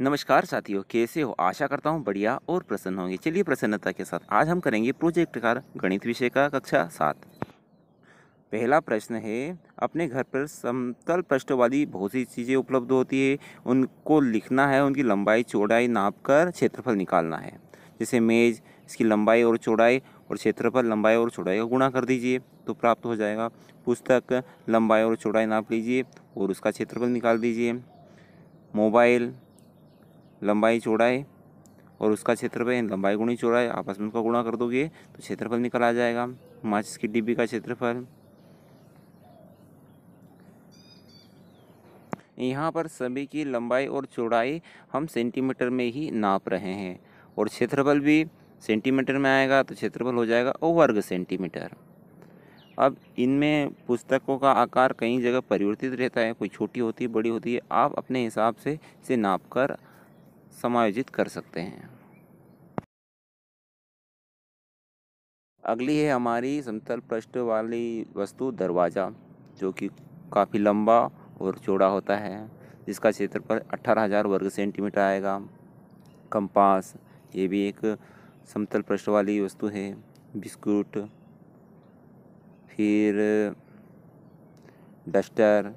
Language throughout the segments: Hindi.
नमस्कार साथियों कैसे हो आशा करता हूँ बढ़िया और प्रसन्न होंगे चलिए प्रसन्नता के साथ आज हम करेंगे प्रोजेक्ट का गणित विषय का कक्षा सात पहला प्रश्न है अपने घर पर समतल पृष्ठ वाली बहुत सी चीज़ें उपलब्ध होती है उनको लिखना है उनकी लंबाई चौड़ाई नाप कर क्षेत्रफल निकालना है जैसे मेज़ इसकी लंबाई और चौड़ाई और क्षेत्रफल लंबाई और चौड़ाई का गुणा कर दीजिए तो प्राप्त हो जाएगा पुस्तक लंबाई और चौड़ाई नाप लीजिए और उसका क्षेत्रफल निकाल दीजिए मोबाइल लंबाई चौड़ाई और उसका क्षेत्रफल लंबाई गुणी चौड़ाई आपस में उसका गुणा कर दोगे तो क्षेत्रफल निकल आ जाएगा माचिस की डिब्बी का क्षेत्रफल यहाँ पर सभी की लंबाई और चौड़ाई हम सेंटीमीटर में ही नाप रहे हैं और क्षेत्रफल भी सेंटीमीटर में आएगा तो क्षेत्रफल हो जाएगा ओ वर्ग सेंटीमीटर अब इनमें पुस्तकों का आकार कई जगह परिवर्तित रहता है कोई छोटी होती है बड़ी होती है आप अपने हिसाब से इसे नाप कर समायोजित कर सकते हैं अगली है हमारी समतल पृष्ठ वाली वस्तु दरवाज़ा जो कि काफ़ी लंबा और चौड़ा होता है जिसका क्षेत्रफल अठारह हज़ार वर्ग सेंटीमीटर आएगा कंपास ये भी एक समतल पृष्ठ वाली वस्तु है बिस्कुट फिर डस्टर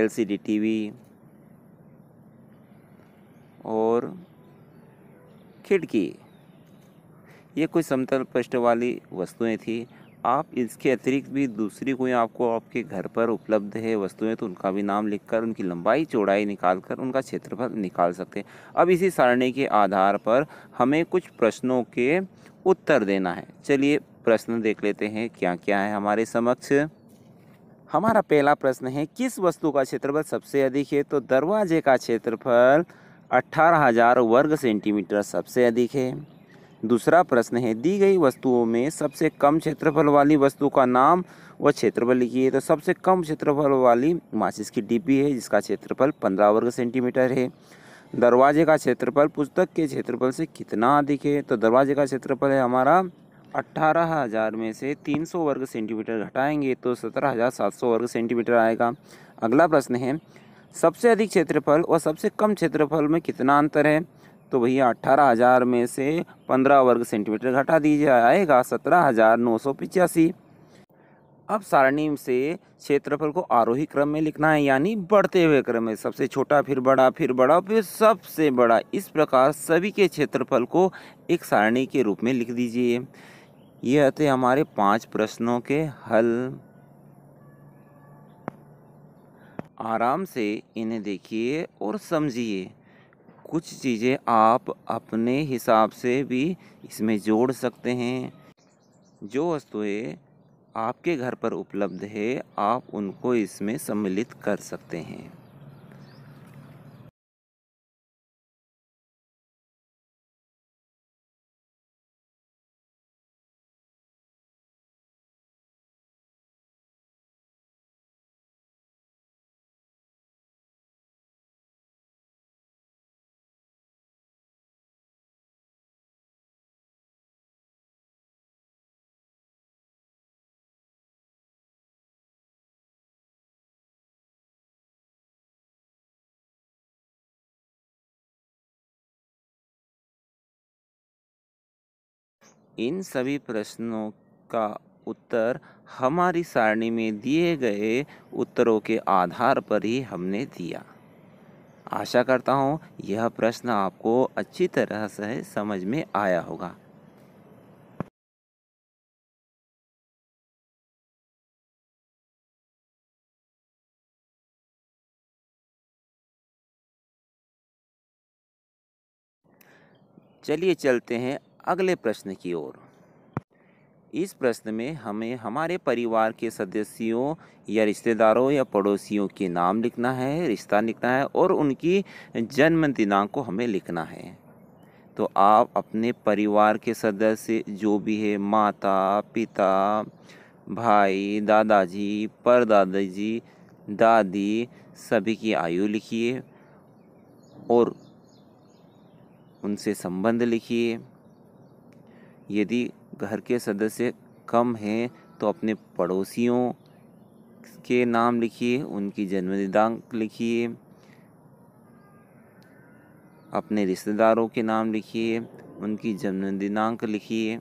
एलसीडी टीवी और खिड़की ये कोई समतल पृष्ठ वाली वस्तुएं थी आप इसके अतिरिक्त भी दूसरी कोई आपको आपके घर पर उपलब्ध है वस्तुएं तो उनका भी नाम लिखकर उनकी लंबाई चौड़ाई निकाल कर उनका क्षेत्रफल निकाल सकते हैं अब इसी सारणी के आधार पर हमें कुछ प्रश्नों के उत्तर देना है चलिए प्रश्न देख लेते हैं क्या क्या है हमारे समक्ष हमारा पहला प्रश्न है किस वस्तु का क्षेत्रफल सबसे अधिक है तो दरवाजे का क्षेत्रफल अट्ठारह हजार वर्ग सेंटीमीटर सबसे अधिक है दूसरा प्रश्न है दी गई वस्तुओं में सबसे कम क्षेत्रफल वाली वस्तु का नाम व क्षेत्रफल लिखिए तो सबसे कम क्षेत्रफल वाली माचिस की डिब्बी है जिसका क्षेत्रफल पंद्रह वर्ग सेंटीमीटर है दरवाजे का क्षेत्रफल पुस्तक के क्षेत्रफल से कितना अधिक है तो दरवाजे का क्षेत्रफल है हमारा अट्ठारह हज़ार में से तीन सौ वर्ग सेंटीमीटर घटाएंगे तो सत्रह हज़ार सात सौ वर्ग सेंटीमीटर आएगा अगला प्रश्न है सबसे अधिक क्षेत्रफल और सबसे कम क्षेत्रफल में कितना अंतर है तो भैया अट्ठारह हज़ार में से पंद्रह वर्ग सेंटीमीटर घटा दीजिए आएगा सत्रह हज़ार नौ सौ पिचासी अब सारणी से क्षेत्रफल को आरोही क्रम में लिखना है यानी बढ़ते हुए क्रम में सबसे छोटा फिर बड़ा फिर बड़ा फिर सबसे बड़ा इस प्रकार सभी के क्षेत्रफल को एक सारणी के रूप में लिख दीजिए यह थे हमारे पाँच प्रश्नों के हल आराम से इन्हें देखिए और समझिए कुछ चीज़ें आप अपने हिसाब से भी इसमें जोड़ सकते हैं जो वस्तुएं आपके घर पर उपलब्ध है आप उनको इसमें सम्मिलित कर सकते हैं इन सभी प्रश्नों का उत्तर हमारी सारणी में दिए गए उत्तरों के आधार पर ही हमने दिया आशा करता हूँ यह प्रश्न आपको अच्छी तरह से समझ में आया होगा चलिए चलते हैं अगले प्रश्न की ओर इस प्रश्न में हमें हमारे परिवार के सदस्यों या रिश्तेदारों या पड़ोसियों के नाम लिखना है रिश्ता लिखना है और उनकी जन्म दिनांक को हमें लिखना है तो आप अपने परिवार के सदस्य जो भी है माता पिता भाई दादाजी परदादाजी दादी सभी की आयु लिखिए और उनसे संबंध लिखिए यदि घर के सदस्य कम हैं तो अपने पड़ोसियों के नाम लिखिए उनकी जन्म दिनांक लिखिए अपने रिश्तेदारों के नाम लिखिए उनकी जन्म दिनांक लिखिए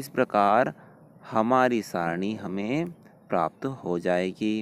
इस प्रकार हमारी सारणी हमें प्राप्त हो जाएगी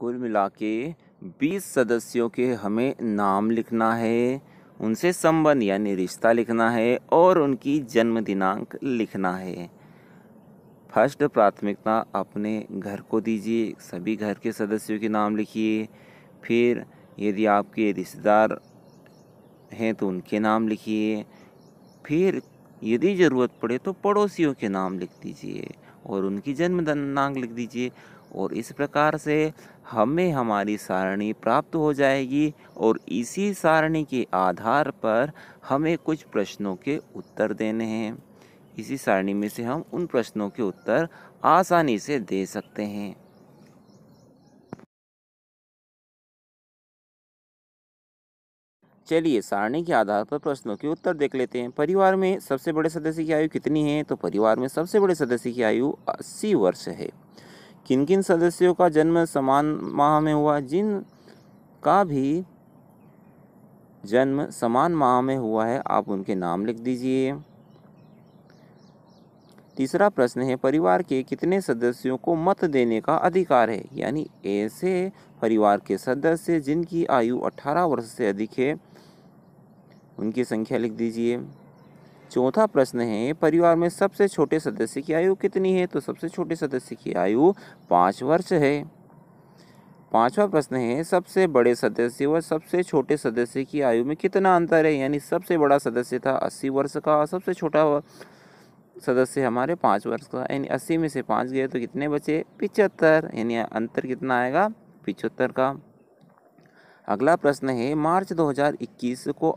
कुल मिला के बीस सदस्यों के हमें नाम लिखना है उनसे संबंध यानी रिश्ता लिखना है और उनकी जन्म दिनांक लिखना है फर्स्ट प्राथमिकता अपने घर को दीजिए सभी घर के सदस्यों के नाम लिखिए फिर यदि आपके रिश्तेदार हैं तो उनके नाम लिखिए फिर यदि ज़रूरत पड़े तो पड़ोसियों के नाम लिख दीजिए और उनकी जन्म दिनांक लिख दीजिए और इस प्रकार से हमें हमारी सारणी प्राप्त हो जाएगी और इसी सारणी के आधार पर हमें कुछ प्रश्नों के उत्तर देने हैं इसी सारणी में से हम उन प्रश्नों के उत्तर आसानी से दे सकते हैं चलिए सारणी के आधार पर प्रश्नों के उत्तर देख लेते हैं परिवार में सबसे बड़े सदस्य की आयु कितनी है तो परिवार में सबसे बड़े सदस्य की आयु अस्सी वर्ष है किन किन सदस्यों का जन्म समान माह में हुआ जिन का भी जन्म समान माह में हुआ है आप उनके नाम लिख दीजिए तीसरा प्रश्न है परिवार के कितने सदस्यों को मत देने का अधिकार है यानी ऐसे परिवार के सदस्य जिनकी आयु 18 वर्ष से अधिक है उनकी संख्या लिख दीजिए चौथा प्रश्न है परिवार में सबसे छोटे सदस्य की आयु कितनी है तो सबसे छोटे सदस्य की आयु पाँच वर्ष है पांचवा प्रश्न है सबसे बड़े सदस्य व सबसे छोटे सदस्य की आयु में कितना अंतर है यानी सबसे बड़ा सदस्य था अस्सी वर्ष का और सबसे छोटा सदस्य हमारे पाँच वर्ष का यानी अस्सी में से पाँच गए तो कितने बचे पिचहत्तर यानी अंतर कितना आएगा पिचहत्तर का अगला प्रश्न है मार्च 2021 को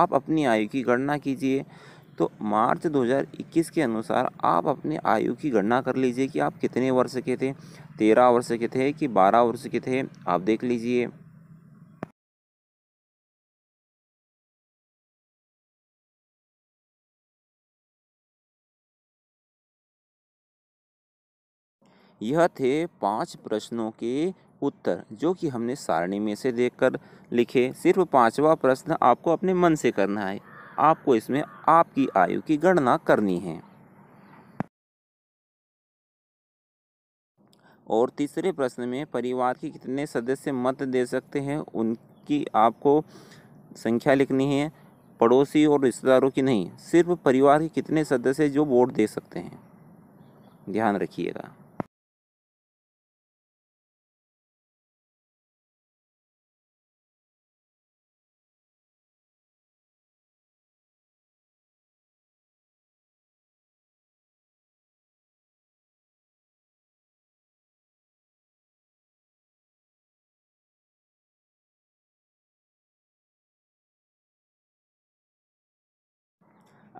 आप अपनी आयु की गणना कीजिए तो मार्च 2021 के अनुसार आप अपने आयु की गणना कर लीजिए कि आप कितने वर्ष के थे तेरह वर्ष के थे कि बारह वर्ष के थे आप देख लीजिए यह थे पांच प्रश्नों के उत्तर जो कि हमने सारणी में से देखकर लिखे सिर्फ पांचवा प्रश्न आपको अपने मन से करना है आपको इसमें आपकी आयु की गणना करनी है और तीसरे प्रश्न में परिवार के कितने सदस्य मत दे सकते हैं उनकी आपको संख्या लिखनी है पड़ोसी और रिश्तेदारों की नहीं सिर्फ परिवार के कितने सदस्य जो वोट दे सकते हैं ध्यान रखिएगा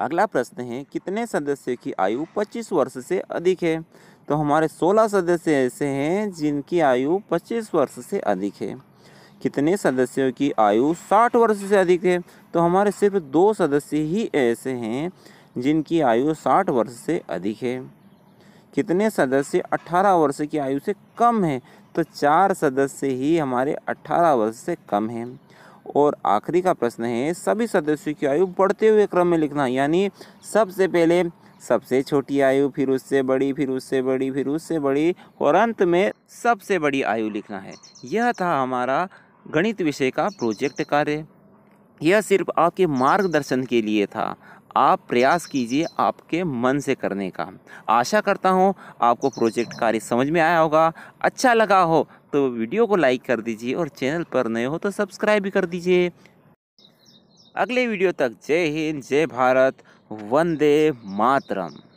अगला प्रश्न है कितने सदस्य की आयु 25 वर्ष से अधिक है तो हमारे 16 सदस्य ऐसे हैं जिनकी आयु 25 वर्ष से अधिक है कितने सदस्यों की आयु 60 वर्ष से अधिक है तो हमारे सिर्फ दो सदस्य ही ऐसे हैं जिनकी आयु 60 वर्ष से अधिक है कितने सदस्य 18 वर्ष की आयु से कम है तो चार सदस्य ही हमारे अट्ठारह वर्ष से कम हैं और आखिरी का प्रश्न है सभी सदस्यों की आयु बढ़ते हुए क्रम में लिखना यानी सबसे पहले सबसे छोटी आयु फिर उससे बड़ी फिर उससे बड़ी फिर उससे बड़ी और अंत में सबसे बड़ी आयु लिखना है यह था हमारा गणित विषय का प्रोजेक्ट कार्य यह सिर्फ आपके मार्गदर्शन के लिए था आप प्रयास कीजिए आपके मन से करने का आशा करता हूँ आपको प्रोजेक्ट कार्य समझ में आया होगा अच्छा लगा हो तो वीडियो को लाइक कर दीजिए और चैनल पर नए हो तो सब्सक्राइब भी कर दीजिए अगले वीडियो तक जय हिंद जय भारत वंदे मातरम